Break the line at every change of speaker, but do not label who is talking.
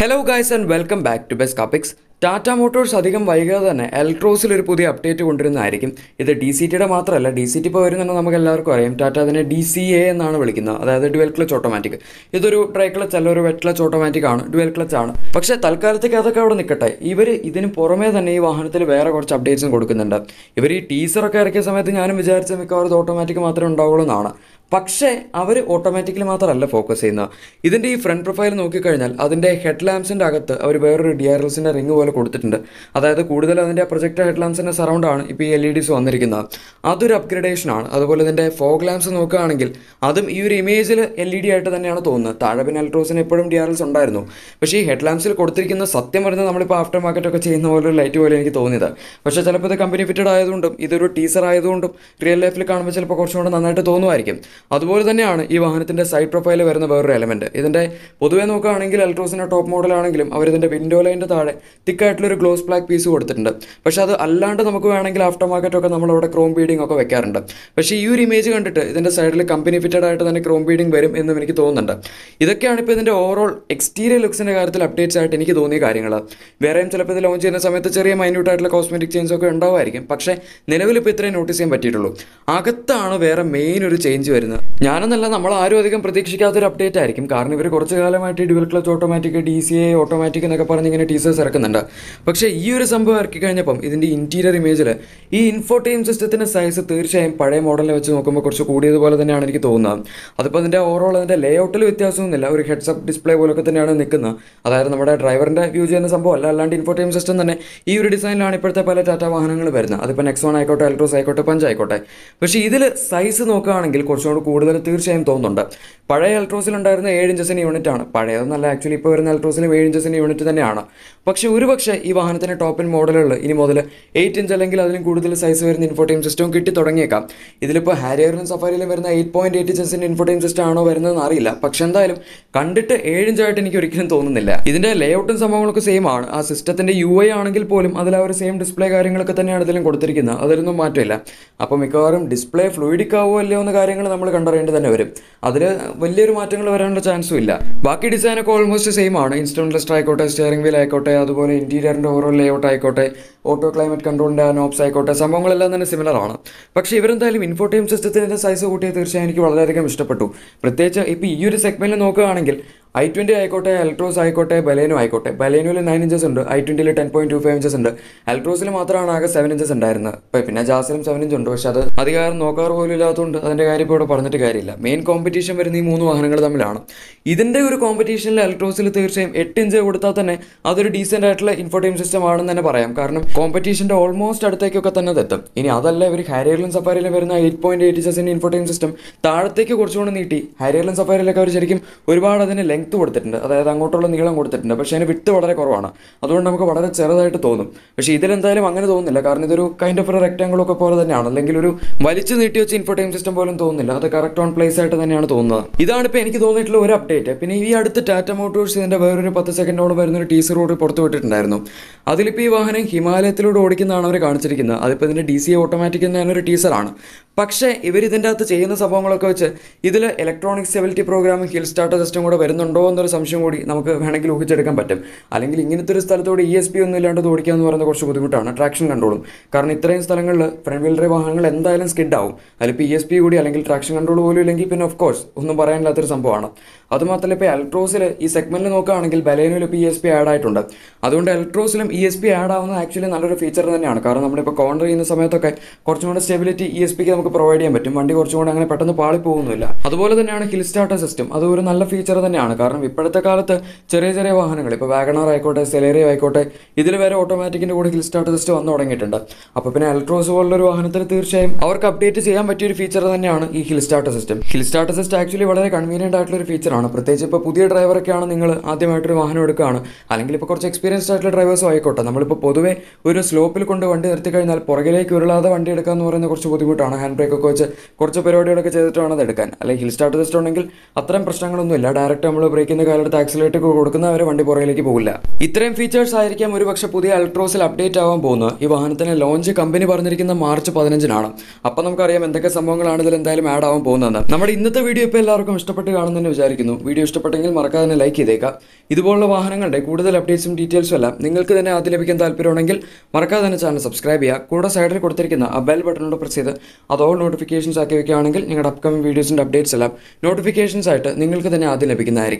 Hello guys and welcome back to Best Topics. Tata Motors അധികം വൈകാതെ തന്നെ എൽക്രോസിൽ ഒരു പുതിയ അപ്ഡേറ്റ് കൊണ്ടുവരുന്നതായിരിക്കും ഇത് ഡി സി ടിയുടെ മാത്രമല്ല ഡി സി ടി ഇപ്പോൾ വരുന്നുണ്ട് നമുക്ക് എല്ലാവർക്കും അറിയാം ടാറ്റ അതിനെ ഡി സി എ എന്നാണ് വിളിക്കുന്നത് അതായത് ഡുവൽ ക്ലച്ച് ഓട്ടോമാറ്റിക് ഇതൊരു ഡ്രൈ ക്ലച്ച് അല്ല ഒരു വെറ്റ് ക്ലച്ച് ഓട്ടോമാറ്റിക് ആണ് ഡുവൽ ക്ലച്ച് ആണ് പക്ഷേ തൽക്കാലത്തേക്ക് അതൊക്കെ അവിടെ നിൽക്കട്ടെ ഇവർ ഇതിന് പുറമേ തന്നെ ഈ വാഹനത്തിൽ വേറെ കുറച്ച് അപ്ഡേറ്റ്സും കൊടുക്കുന്നുണ്ട് ഇവർ ഈ ടീസറൊക്കെ ഇറക്കിയ സമയത്ത് ഞാനും വിചാരിച്ച മിക്കവാറും ഓട്ടോമാറ്റിക് മാത്രമേ ഉണ്ടാവുള്ളൂ എന്നാണ് പക്ഷേ അവർ ഓട്ടോമാറ്റിക്കലി മാത്രമല്ല ഫോക്കസ് ചെയ്യുന്നത് ഇതിൻ്റെ ഈ ഫ്രണ്ട് പ്രൊഫൈൽ നോക്കിക്കഴിഞ്ഞാൽ അതിൻ്റെ ഹെഡ് ലാംസിൻ്റെ അകത്ത് അവർ വേറൊരു ഡി ആർ എൽസിൻ്റെ റിങ് പോലെ പോലെ കൊടുത്തിട്ടുണ്ട് അതായത് കൂടുതൽ അതിൻ്റെ പ്രൊജക്ട് ഹെഡ് സറൗണ്ടാണ് ഇപ്പോൾ ഈ എൽ ഇ ഡിസ് വന്നിരിക്കുന്നത് അതൊരു ആണ് അതുപോലെ ഇതിൻ്റെ ഫോഗ് ലാംസ് നോക്കുകയാണെങ്കിൽ അതും ഈ ഒരു ഇമേജിൽ എൽ ഇ ഡി ആയിട്ട് തന്നെയാണ് തോന്നുന്നത് താഴെ പിന്നെ അൾട്രോസിന് എപ്പോഴും ഡി ആർ എൽസ് ഉണ്ടായിരുന്നു പക്ഷേ ഈ ഹെഡ് ലാംപ്സിൽ കൊടുത്തിരിക്കുന്ന സത്യം പറഞ്ഞാൽ നമ്മളിപ്പോൾ ആഫ്റ്റർ മാർക്കറ്റൊക്കെ ചെയ്യുന്ന പോലെ ഒരു ലൈറ്റ് പോലെ എനിക്ക് തോന്നിയത് പക്ഷേ ചിലപ്പോൾ ഇത് കമ്പനി ഫിറ്റഡ് ആയതുകൊണ്ടും ഇതൊരു ടീസർ ആയതുകൊണ്ടും റിയൽ ലൈഫിൽ കാണുമ്പോൾ ചിലപ്പോൾ കുറച്ചുകൂടെ നന്നായിട്ട് തോന്നുമായിരിക്കും അതുപോലെ തന്നെയാണ് ഈ വാഹനത്തിൻ്റെ സൈഡ് പ്രൊഫൈൽ വരുന്ന വേറൊരു എലമെൻറ്റ് ഇതിൻ്റെ പൊതുവേ നോക്കുകയാണെങ്കിൽ അൾട്രോസിൻ്റെ ടോപ്പ് മോഡലാണെങ്കിലും അവരിതിൻ്റെ വിൻഡോ ലൈൻ്റെ താഴെ തിക്ക് തിക്ക് ആയിട്ടുള്ള ഒരു ഗ്ലോസ് ബ്ലാക്ക് പീസ് കൊടുത്തിട്ടുണ്ട് പക്ഷേ അത് അല്ലാണ്ട് നമുക്ക് വേണമെങ്കിൽ ആഫ്റ്റർ മാർക്കറ്റ് ഒക്കെ നമ്മളവിടെ ക്രോം ബീഡിംഗ് ഒക്കെ വെക്കാറുണ്ട് പക്ഷേ ഈ ഒരു ഇമേജ് കണ്ടിട്ട് ഇതിൻ്റെ സൈഡിൽ കമ്പനി ഫിറ്റഡ് ആയിട്ട് തന്നെ ക്രോം ബീഡിംഗ് വരും എന്നും എനിക്ക് തോന്നുന്നുണ്ട് ഇതൊക്കെയാണ് ഇപ്പോൾ ഇതിൻ്റെ ഓവറോൾ എക്സ്റ്റീരിയർ ലുക്സിൻ്റെ കാര്യത്തിൽ അപ്ഡേറ്റ്സ് ആയിട്ട് എനിക്ക് തോന്നിയ കാര്യങ്ങൾ വേറെയും ചിലപ്പോൾ ഇത് ലോഞ്ച് ചെയ്യുന്ന സമയത്ത് ചെറിയ മൈന്യൂട്ട് ആയിട്ടുള്ള കോസ്മെറ്റിക് ചേഞ്ച് ഒക്കെ ഉണ്ടാവുമായിരിക്കും പക്ഷേ നിലവിൽ ഇപ്പോൾ ഇത്രയും നോട്ടീസ് ചെയ്യാൻ പറ്റിയിട്ടുള്ളൂ അകത്താണ് വേറെ മെയിൻ ഒരു ചേഞ്ച് വരുന്നത് ഞാനെന്നല്ല നമ്മൾ ആരും അധികം പ്രതീക്ഷിക്കാത്തൊരു അപ്ഡേറ്റ് ആയിരിക്കും കാരണം ഇവർ കുറച്ച് കാലമായിട്ട് dual clutch automatic D C A automatic എന്നൊക്കെ പറഞ്ഞ് ഇങ്ങനെ ടീസേഴ്സ് ഇറക്കുന്നുണ്ട് പക്ഷേ ഈ ഒരു സംഭവം ഇറക്കി കഴിഞ്ഞപ്പം ഇതിൻ്റെ ഇൻറ്റീരിയർ ഇമേജിൽ ഈ ഇൻഫോടൈം സിസ്റ്റത്തിൻ്റെ സൈസ് തീർച്ചയായും പഴയ മോഡലിനെ വെച്ച് നോക്കുമ്പോൾ കുറച്ച് കൂടിയതുപോലെ തന്നെയാണ് എനിക്ക് തോന്നുന്നത് അതിപ്പോൾ അതിൻ്റെ ഓവറോൾ അതിൻ്റെ ലേ ഔട്ടിൽ വ്യത്യാസമൊന്നുമില്ല ഒരു ഹെഡ്സപ്പ് ഡിസ്പ്ലേ പോലൊക്കെ തന്നെയാണ് നിൽക്കുന്നത് അതായത് നമ്മുടെ ഡ്രൈവറിൻ്റെ വ്യൂ ചെയ്യുന്ന സംഭവം അല്ല അല്ലാണ്ട് ഇൻഫോടൈം സിസ്റ്റം തന്നെ ഈ ഒരു ഡിസൈനിലാണ് ഇപ്പോഴത്തെ പല ടാറ്റ വാഹനങ്ങൾ വരുന്നത് അതിപ്പോൾ വൺ ആയിക്കോട്ടെ അൽട്രോസ് ആയിക്കോട്ടെ പഞ്ച് ആയിക്കോട്ടെ പക്ഷേ ഇതിൽ സൈസ് നോക്കുകയാണെങ്കിൽ കുറച്ചുകൂടി കൂടുതൽ തീർച്ചയായും തോന്നുന്നുണ്ട് പഴയ അൽട്രോസിലുണ്ടായിരുന്ന ഏഴ് ഇഞ്ചസിൻ്റെ യൂണിറ്റാണ് പഴയതെന്നല്ല ആക്ച്വലി ഇപ്പോൾ വരുന്ന അൽട്രോസിലും ഏഴ് ഇഞ്ചസിൻ്റെ യൂണിറ്റ് തന്നെയാണ് പക്ഷേ ഒരു പക്ഷേ ഈ വാഹനത്തിന് ടോപ്പ് ആൻഡ് മോഡലുകൾ ഇനി മുതൽ എയ്റ്റ് ഇഞ്ച് അല്ലെങ്കിൽ അതിലും കൂടുതൽ സൈസ് വരുന്ന ഇൻഫോർട്ടൈം സിസ്റ്റവും കിട്ടി തുടങ്ങിയേക്കാം ഇതിലിപ്പോൾ ഹാരിയറിനും സഫാരിയിലും വരുന്ന എയ്റ്റ് പോയിന്റ് എയ്റ്റ് ഇഞ്ചസിൻ്റെ ഇൻഫോർട്ടൈം സിസ്റ്റം ആണോ വരുന്നതെന്ന് അറിയില്ല പക്ഷേ എന്തായാലും കണ്ടിട്ട് ഏഴ് ഇഞ്ചായിട്ട് എനിക്ക് ഒരിക്കലും തോന്നുന്നില്ല ഇതിൻ്റെ ലേഔട്ടും സംഭവങ്ങളൊക്കെ സെയിം ആണ് ആ സിസ്റ്റത്തിൻ്റെ യു ഐ ആണെങ്കിൽ പോലും അതിൽ ആ ഒരു സെയിം ഡിസ്പ്ലേ കാര്യങ്ങളൊക്കെ തന്നെയാണ് ഇതിലും കൊടുത്തിരിക്കുന്നത് അതിലൊന്നും മാറ്റമില്ല അപ്പോൾ മിക്കവാറും ഡിസ്പ്ലേ ഫ്ലൂയിഡിക് ആവുമോ അല്ലയോ എന്ന കാര്യങ്ങൾ നമ്മൾ കണ്ടറിയേണ്ടി തന്നെ വരും അതിൽ വലിയൊരു മാറ്റങ്ങൾ വരാനുള്ള ചാൻസും ഇല്ല ബാക്കി ഡിസൈനൊക്കെ ഓൾമോസ്റ്റ് സെയിം ആണ് ഇൻസ്റ്റോൺലെസ്റ്റ് ആയിക്കോട്ടെ സ്റ്റിയറിംഗ് വീൽ ആയിക്കോട്ടെ അതുപോലെ ഇൻറ്റീരിയറിൻ്റെ ഓരോ ലേഔട്ട് ആയിക്കോട്ടെ ഓട്ടോ ക്ലൈമറ്റ് കൺട്രോളിൻ്റെ ആ നോബ്സ് ആയിക്കോട്ടെ സംഭവങ്ങളെല്ലാം തന്നെ സിമിലർ ആണ് പക്ഷേ ഇവരെന്തായാലും ഇൻഫോർട്ടൈം സിസ്റ്റത്തിൻ്റെ സൈസ് കൂട്ടിയത് തീർച്ചയായും എനിക്ക് വളരെയധികം ഇഷ്ടപ്പെട്ടു പ്രത്യേകിച്ച് ഇപ്പോൾ ഈ ഒരു സെഗ്മെൻറ്റ് നോക്കുകയാണെങ്കിൽ ഐ ട്വൻറ്റി ആയിക്കോട്ടെ അൽട്രോസ് ആയിക്കോട്ടെ ബലേനോ ആയിക്കോട്ടെ ബലേനോയിൽ നയൻ ഇഞ്ചസ് ഉണ്ട് ഐ ട്വൻറ്റിയിൽ ten point two five inches ഉണ്ട് അൽട്രോസിൽ മാത്രമാണ് ആകെ സെവൻ ഇഞ്ചസ് ഉണ്ടായിരുന്നത് ഇപ്പം പിന്നെ ജാസിലും സെവൻ ഇഞ്ച് ഉണ്ട് പക്ഷേ അത് അധികാരം നോക്കാറ് പോലും ഇല്ലാത്തതുകൊണ്ട് അതിൻ്റെ കാര്യം ഇപ്പോൾ ഇവിടെ പറഞ്ഞിട്ട് കാര്യമില്ല മെയിൻ കോമ്പറ്റീഷൻ വരുന്ന ഈ മൂന്ന് വാഹനങ്ങൾ തമ്മിലാണ് ഇതിൻ്റെ ഒരു കോമ്പറ്റീഷനിൽ അൽട്രോസിൽ തീർച്ചയായും എട്ട് ഇഞ്ച് കൊടുത്താൽ തന്നെ അതൊരു ഡീസൻ്റ് ആയിട്ടുള്ള ഇൻഫോർട്ടൈം സിസ്റ്റം ആണെന്ന് തന്നെ പറയാം കാരണം കോമ്പറ്റീഷൻ്റെ ഓൾമോസ്റ്റ് അടുത്തേക്കൊക്കെ തന്നെ എത്തും ഇനി അതല്ല ഇവർ ഹാരിയറിലും സഫാരിയിലും വരുന്ന എയ്റ്റ് പോയിൻറ്റ് എയ്റ്റ് ഇഞ്ചസിൻ്റെ ഇൻഫോർട്ടൈം സിസ്റ്റം താഴത്തേക്ക് കുറച്ചുകൊണ്ട് നീട്ടി ഹാരിയറിലും സഫാരിയിലൊക്കെ അവർ ശരിക്കും ഒരുപാട് അതിന് ലെങ്ത്ത് കൊടുത്തിട്ടുണ്ട് അതായത് അങ്ങോട്ടുള്ള നീളം കൊടുത്തിട്ടുണ്ട് പക്ഷേ അതിന് വിട്ട് വളരെ കുറവാണ് അതുകൊണ്ട് നമുക്ക് വളരെ ചെറുതായിട്ട് തോന്നും പക്ഷേ ഇതിലെന്തായാലും അങ്ങനെ തോന്നുന്നില്ല കാരണം ഇതൊരു കൈൻഡ് ഓഫ് ഒരു ഒക്കെ പോലെ തന്നെയാണ് അല്ലെങ്കിൽ ഒരു വലിച്ചു നീട്ടി വെച്ച ഇൻഫോർട്ടൈം സിസ്റ്റം പോലും തോന്നുന്നില്ല അത് കറക്റ്റ് ഓൺ പ്ലേസ് ആയിട്ട് തന്നെയാണ് തോന്നുന്നത് ഇതാണ് ഇപ്പോൾ എനിക്ക് തോന്നിയിട്ടുള്ള ഒരു അപ്ഡേറ്റ് പിന്നെ ഈ അടുത്ത് ടാറ്റ മോട്ടോഴ്സ് ഇതിൻ്റെ വേറൊരു പത്ത് സെക്കൻഡോളം വരുന്ന ഒരു ടീസർ ഓടി പുറത്തു വിട്ടിട്ടുണ്ടായിരുന്നു അതിലിപ്പോൾ ഈ വാഹനം ഹിമാലയത്തിലൂടെ ഓടിക്കുന്നതാണ് അവർ കാണിച്ചിരിക്കുന്നത് അതിപ്പോൾ ഇതിൻ്റെ ഡി സി ഓട്ടോമാറ്റിക് എന്ന് തന്നെ ഒരു ടീസറാണ് പക്ഷേ ഇവർ ഇതിൻ്റെ അകത്ത് ചെയ്യുന്ന സംഭവങ്ങളൊക്കെ വെച്ച് ഇതിൽ ഇലക്ട്രോണിക് സ്റ്റെബിലിറ്റി പ്രോഗ്രാമും ഹിൽ സ്റ്റാർട്ടർ സിസ്റ്റം കൂടെ വരുന്നുണ്ട് ഉണ്ടോ എന്നൊരു സംശയം കൂടി നമുക്ക് വേണമെങ്കിൽ ഊഹിച്ചെടുക്കാൻ പറ്റും അല്ലെങ്കിൽ ഇങ്ങനത്തെ ഒരു സ്ഥലത്തോട് ഇ എസ് പി ഒന്നും ഇല്ലാണ്ട് ഓടിക്കുക എന്ന് പറയുന്നത് കുറച്ച് ബുദ്ധിമുട്ടാണ് ട്രാക്ഷൻ കൺട്രോളും കാരണം ഇത്രയും സ്ഥലങ്ങളിൽ ഫ്രണ്ട് വീൽ ഡ്രൈവ് വാഹനങ്ങൾ എന്തായാലും സ്കിഡ് ആവും അതിലിപ്പോൾ ഇ e എസ് പി കൂടി അല്ലെങ്കിൽ ട്രാക്ഷൻ കൺട്രോൾ പോലും ഇല്ലെങ്കിൽ പിന്നെ ഓഫ് കോഴ്സ് ഒന്നും പറയാനില്ലാത്തൊരു സംഭവമാണ് അതുമാത്രമല്ല ഇപ്പോൾ എലക്ട്രോസിൽ ഈ സെഗ്മെൻറ്റ് നോക്കുകയാണെങ്കിൽ ബലേനോയിൽ ഇപ്പോൾ ഇ എസ് പി ആഡ് ആയിട്ടുണ്ട് അതുകൊണ്ട് എലക്ട്രോസിലും ഇ എസ് പി ആഡ് ആവുന്ന ആക്ച്വലി നല്ലൊരു ഫീച്ചർ തന്നെയാണ് കാരണം നമ്മളിപ്പോൾ കോണ്ടർ ചെയ്യുന്ന സമയത്തൊക്കെ കുറച്ചും കൂടെ സ്റ്റെബിലിറ്റി ഇ എസ് പിക്ക് നമുക്ക് പ്രൊവൈഡ് ചെയ്യാൻ പറ്റും വണ്ടി കുറച്ചും കൂടെ അങ്ങനെ പെട്ടെന്ന് പാളിപ്പോകുന്നില്ല അതുപോലെ തന്നെയാണ് ഹിൽ സ്റ്റാർട്ടർ സിസ്റ്റം അത് ഒരു നല്ല ഫീച്ചർ തന്നെയാണ് കാരണം ഇപ്പോഴത്തെ കാലത്ത് ചെറിയ ചെറിയ വാഹനങ്ങൾ ഇപ്പോൾ വാഗണർ ആയിക്കോട്ടെ സെലേറിയ ആയിക്കോട്ടെ ഇതിൽ വരെ ഓട്ടോമാറ്റിക്കിൻ്റെ കൂടെ ഹിൽ സ്റ്റാർട്ട് സിസ്റ്റം വന്നു തുടങ്ങിയിട്ടുണ്ട് അപ്പോൾ പിന്നെ അൽട്രോസ് പോലുള്ളൊരു വാഹനത്തിന് തീർച്ചയായും അവർക്ക് അപ്ഡേറ്റ് ചെയ്യാൻ പറ്റിയൊരു ഫീച്ചർ തന്നെയാണ് ഈ hill start system hill start system actually വളരെ കൺവീനിയൻ്റ് ആയിട്ടുള്ള ഒരു ഫീച്ചറാണ് പ്രത്യേകിച്ച് ഇപ്പോൾ പുതിയ ഡ്രൈവറൊക്കെയാണ് നിങ്ങൾ ആദ്യമായിട്ടൊരു വാഹനം എടുക്കുകയാണ് അല്ലെങ്കിൽ ഇപ്പോൾ കുറച്ച് എക്സ്പീരിയൻസ്ഡ് ആയിട്ടുള്ള ഡ്രൈവേഴ്സും ആയിക്കോട്ടെ നമ്മളിപ്പോൾ പൊതുവേ ഒരു സ്ലോപ്പിൽ കൊണ്ട് വണ്ടി നിർത്തി കഴിഞ്ഞാൽ പുറകിലേക്ക് ഉരുളാതെ വണ്ടി എടുക്കുക എന്ന് പറയുന്നത് കുറച്ച് ബുദ്ധിമുട്ടാണ് ഹാൻഡ് ബ്രേക്ക് ഒക്കെ വെച്ച് കുറച്ച് പരിപാടികളൊക്കെ ചെയ്തിട്ട് വേണം അത് എടുക്കാൻ അല്ലെങ്കിൽ ഹിൽ സ്റ്റാർട്ട് സിസ്റ്റം ഉണ്ടെങ്കിൽ അത്തരം പ്രശ്നങ്ങളൊന്നുമില്ല ഡയറക്റ്റ് നമ്മൾ ബ്രേക്കിന്റെ കാലത്ത് ആക്സിലേറ്റ് കൊടുക്കുന്ന അവരെ വണ്ടി പുറകിലേക്ക് പോകില്ല ഇത്രയും ഫീച്ചേഴ്സ് ആയിരിക്കാം ഒരുപക്ഷെ പുതിയ അൾട്രോസിൽ അപ്ഡേറ്റ് ആവാൻ പോകുന്നത് ഈ വാഹനത്തിന് ലോഞ്ച് കമ്പനി പറഞ്ഞിരിക്കുന്ന മാർച്ച് പതിനഞ്ചിനാണ് അപ്പം നമുക്കറിയാം എന്തൊക്കെ സംഭവങ്ങളാണ് ഇതിൽ എന്തായാലും ആഡ് ആവാൻ പോകുന്നതെന്ന് നമ്മുടെ ഇന്നത്തെ വീഡിയോ ഇപ്പോൾ എല്ലാവർക്കും ഇഷ്ടപ്പെട്ട് കാണുമെന്ന് വിചാരിക്കുന്നു വീഡിയോ ഇഷ്ടപ്പെട്ടെങ്കിൽ മറക്കാതെ തന്നെ ലൈക്ക് ചെയ്തേക്കാം ഇതുപോലുള്ള വാഹനങ്ങളുടെ കൂടുതൽ അപ്ഡേറ്റ്സും ഡീറ്റെയിൽസും എല്ലാം നിങ്ങൾക്ക് തന്നെ അത് ലഭിക്കാൻ താല്പര്യമുണ്ടെങ്കിൽ മറക്കാതെ തന്നെ ചാനൽ സബ്സ്ക്രൈബ് ചെയ്യുക കൂടെ സൈഡിൽ കൊടുത്തിരിക്കുന്ന ആ ബെൽ ബട്ടണോട് പ്രസ് ചെയ്ത് അത് ഓൾ നോട്ടിഫിക്കേഷൻസ് ആക്കി വെക്കുകയാണെങ്കിൽ നിങ്ങളുടെ അപ്കമിംഗ് വീഡിയോസിൻ്റെ അപ്ഡേറ്റ്സ് എല്ലാം നോട്ടിഫിക്കേഷൻസ് ആയിട്ട് നിങ്ങൾക്ക് തന്നെ ആദ്യം ലഭിക്കുന്നതായിരിക്കും